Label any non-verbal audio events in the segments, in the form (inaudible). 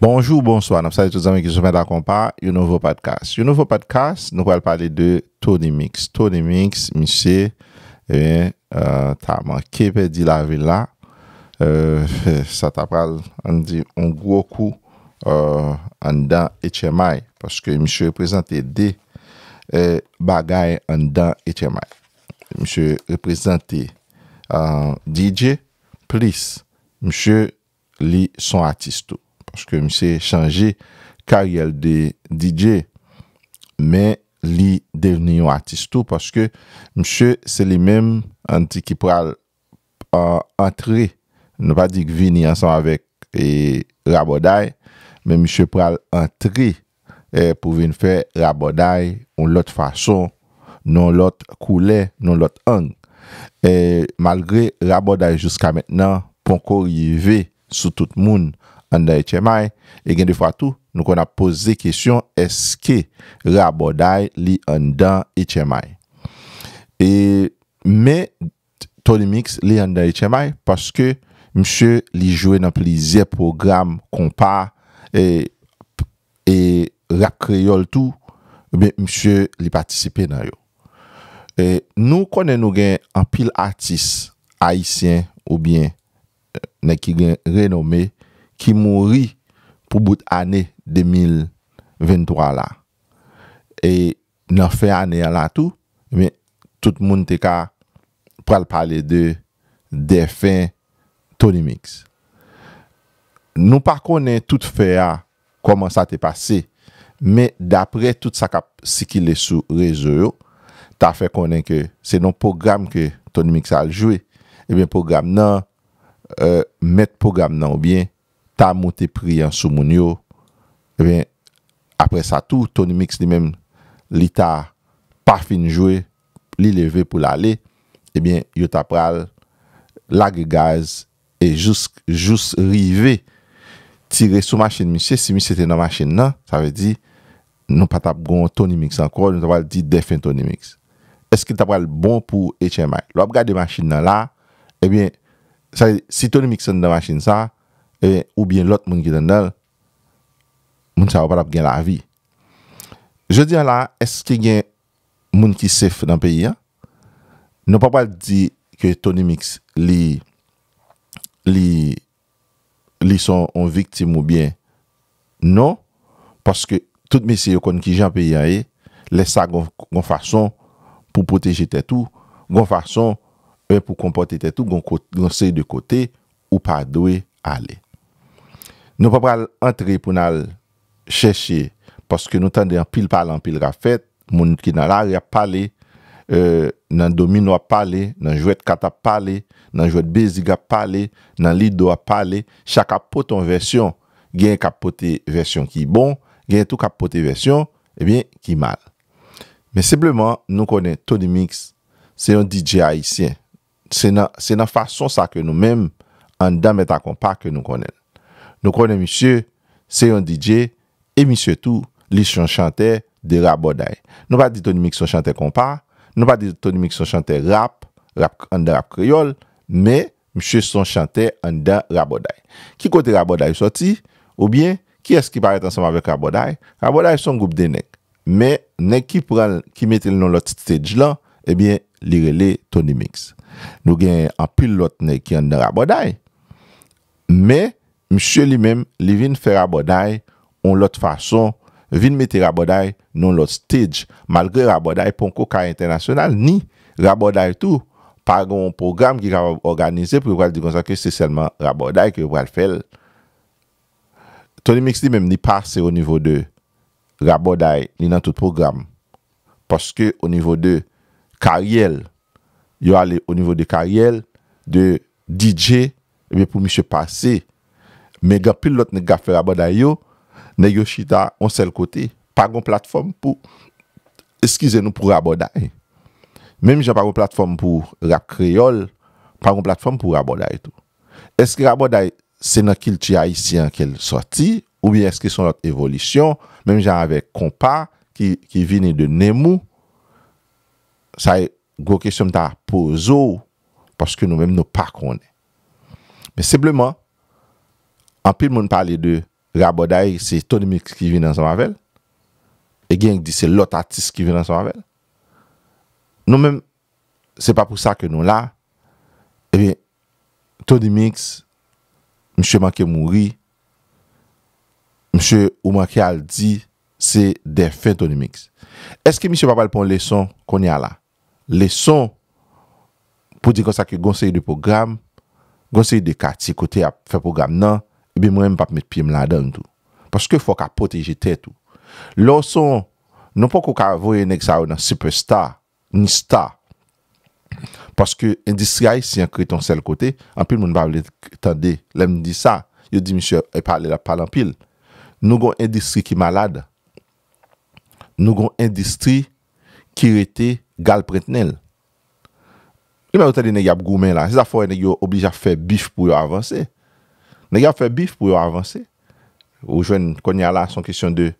Bonjou, bonsoan, ap sali tout zami ki soumen la kompa, yon nouvo podcast. Yon nouvo podcast nou pal pale de Tony Mix. Tony Mix, misye, eh, euh, euh, (laughs) ta man kepe di la ve la, sa ta pal an di an gwo kou an euh, dan etyemay. Paske misye reprezenté de bagay an dan etyemay. Misye reprezenté DJ, plis, misye li son artistou. chke mse chanje karyel de DJ men li devne yon artistou porske mse se li men an ti ki pral antri euh, nan pa dik vini ansan avèk e raboday men mse pral antri pou vini fè raboday ou lot fason non lot koule, non lot an malgre raboday jouska menen ponkou yive sou tout moun an dan ete may, e gen defa tou, nou kon ap pose kesyon, eske rabo day li an dan ete may. E, men, Tony Mix li an dan ete may, paske, msye li jwe nan plizye program, kompa, e, e rakreyol tou, msye li patisipe nan yo. E, nou konen nou gen an pil artis, aisyen, ou bien, eh, ne ki gen renome, ki mouri pou bout ane 2023 la. E nan fe ane ala tou, men tout moun te ka pral pale de defen Tony Mix. Nou pa konen tout fe a, koman sa te pase, men dapre tout sa kap si ki le sou reze yo, ta fe konen ke se non program ke Tony Mix al jwe, e ben program nan, euh, met program nan ou bien, ta moutepri an sou moun yo, e eh bin apre sa tou, Tony Mix li men li ta pa fin jwe, li leve pou la le, e eh bin yo tap pral, lage gaz, e jous rive, tire sou machin misye, si misye te nan machin nan, sa ve di, nou patap goun Tony Mix an kon, nou tap pral di defen Tony Mix. Eske tap pral bon pou HMI? Lo ap gade machin nan la, e eh bin, si Tony Mix an nan machin sa, e bin, E, ou byen lot moun ki dendal, moun sa wapar ap gen la avi. Je di an la, eske gen moun ki sef nan peyi an? Nou pa pal di ke Tony Mix li son on viktim ou byen? Non, paske tout mesi yo kon ki jan peyi an e, le sa gon fason pou poteje te tou, gon fason e pou kompote te tou, gon se de kote ou pa do e ale. Nou pa pral antre pou nal cheshe, paske nou tende an pil palan, pil rafet, moun ki nan lary a pale, nan euh, domino a pale, nan jwet kata pale, nan jwet beziga pale, nan lido a pale, chaka poton versyon, gen kapote versyon ki bon, gen tou kapote versyon, ebyen eh ki mal. Men sepleman nou konen Tony Mix, se yon DJ haisyen. Se nan fason sa ke nou men, an damet akon pa ke nou konen. Nou konen misye seyon DJ e misye tou li son chante de Raboday. Nou pa di tonimi ki son chante kompa. Nou pa di tonimi ki son chante rap, rap an da rap kriol, me misye son chante an da Raboday. Ki kote Raboday yu soti? Ou bien ki eski pare transama vek Raboday? Raboday yu son goup de nek. Me nek ki metel non lot stage lan, e eh bien li rele tonimi. Nou gen an pil lot nek ki an da Raboday. Me msye li men li vin fè raboday on lot fason, vin mette raboday non lot stage, malgre raboday ponko kare internasyonal, ni, raboday tou, par gen yon program ki ka organize pou wale di konsa ke se selman raboday ke wale fel. Tony Mix li men ni pase o nivou de raboday ni nan tout program, poske o nivou de karyel, yo ale o nivou de karyel, de DJ, ebe pou msye pase Mè gen pil lot nè gafè raboda yo, nè yo chita, on sel kote, pagoun platform pou, eskize nou pou raboda e. Mèm gen pagoun platform pou rap kriol, pagoun platform pou raboda e tou. Eske raboda e, se nan kil tia isi an ke l sorti, ou bien eske son lot evolisyon, mèm gen avè kompa, ki vini de nemou, sa e gwo kesyom ta pozo, paske nou mèm nou pa konde. Mèm sebleman, Anpil moun pale de Rabo Daye, se Tony Mix ki vi nan sa mavel. E genk di se lot atis ki vi nan sa mavel. Nou men, se pa pou sa ke nou la. E ben, Tony Mix, M. Maki Mouri, M. Oumaki Aldi, se defen Tony Mix. Eske M. Babal pou an leson kon ya la? Leson pou di kon sa ki gonseri de program, gonseri de kati kote a fe program nan. bè mwen m pap met pi m ladan tout. Paske fò non ka potejite tout. Lò son, nou pò kou ka avoye yon ek sa ou nan superstar, ni star. Paske endistri a yon si yon kreton sel kote, anpil moun bable tande, lèm di sa, yon di misyo e pale la palan pil. Nou gon endistri ki malade. Nou gon endistri ki rete gal pretenel. Yon mè yon tade yon yab goumen la, se zafo yon yon oblija fe bif pou yon avanse. Ne gen fè bif pou yo avansè. Ou jwen konye ala son kisyon de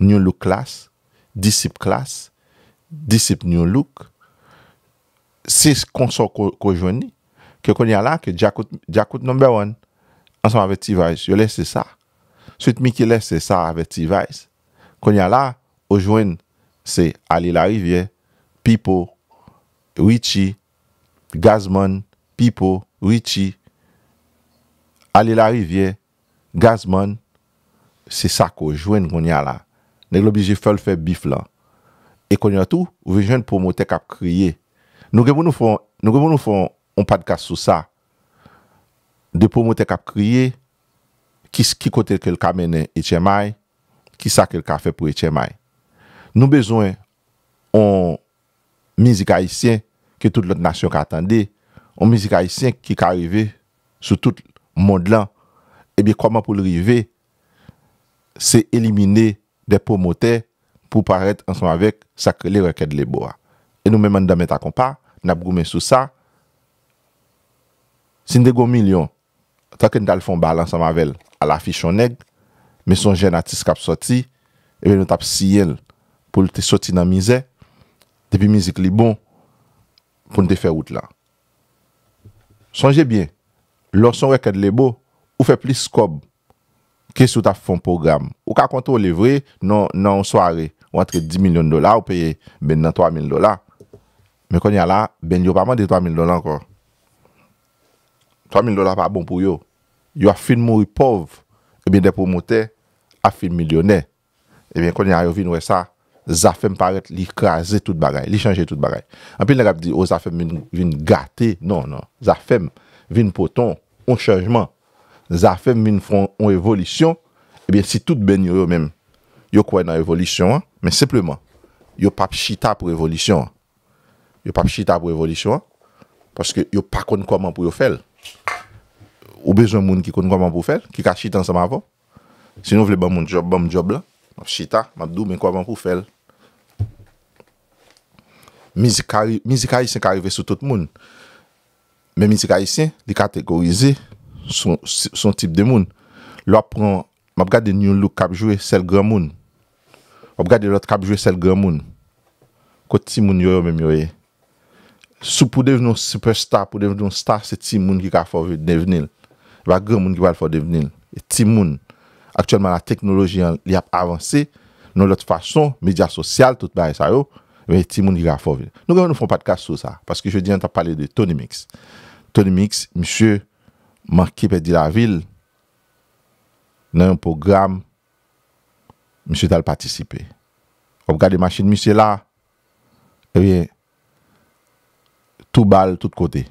new look class, disip class, disip new look. Se konsok ou jwen ni, ke konye ala, ki diakout number one, ansan avè T-Vice, yo lè se sa. Sout mi ki lè se sa avè T-Vice, konye ala, ou jwen se Alila Rivie, Pipo, Richie, Gazman, Pipo, Richie, Ale la rivye, gazman, se sakou, jwen kon ya la. Nèk l'oblije fèl fè bif lan. E kon yon tou, vè jwen pou moutèk ap kriye. Nou genpou nou fò an padkast sou sa, de pou moutèk ap kriye, kis ki kote kelka menè etèmay, kisa kelka fè pou etèmay. Nou bezwen an mizik haisyen, ki tout lout nation ka atande, an mizik haisyen ki ka rive sou tout lout nation. Monde lan, ebi kwa man pou li rive, se elimine de pou motè pou paret anseman vek sakre li rekèd li bo a. E nou menman damen ta kompa, nan broumen sou sa. Sinde gomil yon, ta ken dal fon balan anseman vek al afishon neg, me sonje nan tis kap soti, ebi eh nou tap siyel pou li te soti nan mize, tepi mizik li bon pou li te fe wout lan. Sonje bien. Lonson rekèd lebo, ou fe pli skob ke sou ta fon program. Ou ka konto ou levre, nan ou soare, ou antre 10 milyon dola, ou peye ben nan 3 mil dola. Men kon ya la, ben yo pa man de 3 mil dola ankon. 3 mil dola pa bon pou yo. Yo a fin mori pov, e ben de pou motè, a fin milyonè. E ben kon ya yo vin we sa, zafem paret li kaze tout bagay, li chanje tout bagay. Anpil negap di, o zafem vin gate, non, non, zafem, vin poton, on chanjman, zafem vin fon, on evolisyon, eh ebyen si tout ben yo yo men, yo kway nan evolisyon an, men sepleman, yo pap chita pou evolisyon an, yo pap chita pou evolisyon an, paske yo pa kon kwa man pou yo fel, ou bezon moun ki kon kwa man pou fel, ki ka chita an sa mavo, sinon vle ban moun job, ban moun job la, map chita, map dou men kwa man pou fel, mizi kari, mizi kari se kari ve sou tout moun, Memi ti ka isen, di kategorize son tip de moun. Lo ap pran, mab gade ni yon louk kap jwe sel gran moun. Mab gade lot kap jwe sel gran moun. Kote ti moun yon mèm yoye. Eh? Sou pou dev nou superstar, pou dev nou star, se ti moun ki ka fòvèd nevenil. Vak gran moun ki wèl fòvèd nevenil. E ti moun, aktyèlman la teknoloji li ap avansè, nou lot fason, media sosyal, tout bè a esayò, vè ti moun ki ka fòvèd. Nou gèm nou fòm patkas sou sa, paske jè di an ta pale de Tony Mix. Tony Mix, msye man ki pe di la vil, nan yon program, msye dal patisipe. Op gade machin msye la, te eh bie, tou bal tout kote.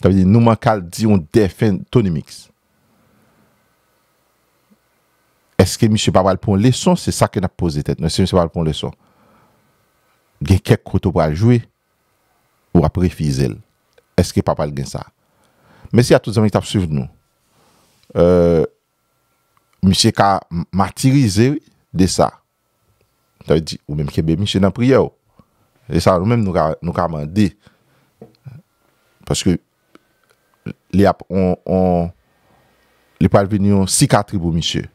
Te bie, nou man kal di yon defen Tony Mix. Eske msye pa wale pon leson, se sa ke na pose tet. Nwese msye pa wale pon leson, gen kek koto wale jwe ou apre fize l. Eske papal gen sa. Mesye a tout zemek tap suv nou. Euh, miche ka matirize de sa. Tav di ou menm kebe miche nan priyo. E sa ou menm nou ka mandi. Paske li ap on, li pal venyon sikatri pou miche.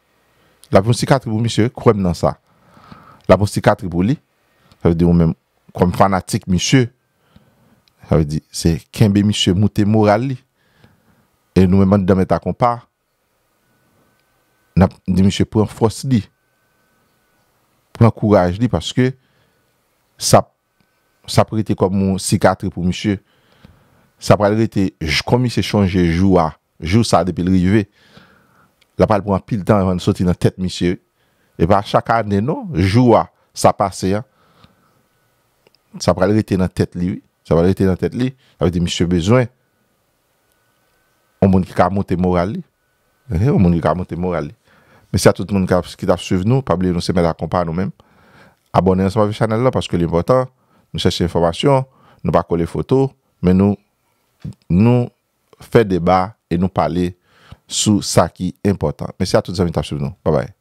La pou sikatri pou miche kouem nan sa. La pou sikatri pou li, tav di ou menm kouem fanatik miche Sa ve di, se kenbe misye mouten moral li, e nou menman dame ta kompa, de misye pren fos li, pren kouraj li, paske sa prete kom moun sikatri pou misye. Sa prete, kom mi se chanje jou a, jou sa depil rive, la pal pou an pil tan, an soti nan tete misye, e pa chaka ane nou, jou a, sa pase, sa prete nan tete liwi, Ça va rester dans la tête, là Ça veut dire, monsieur, besoin. On monde qui a monté moral, On eh, monde qui a monté moral, Merci à tout le monde qui a suivi nous, pas oublier, nous sommes mettre à comparer nous-mêmes. Abonnez-vous à la chaîne là, parce que l'important, nous cherchons l'information, nous pas coller photos, mais nous, nous faisons débat et nous parler sur ça qui est important. Merci à tous les qui nous. Bye bye.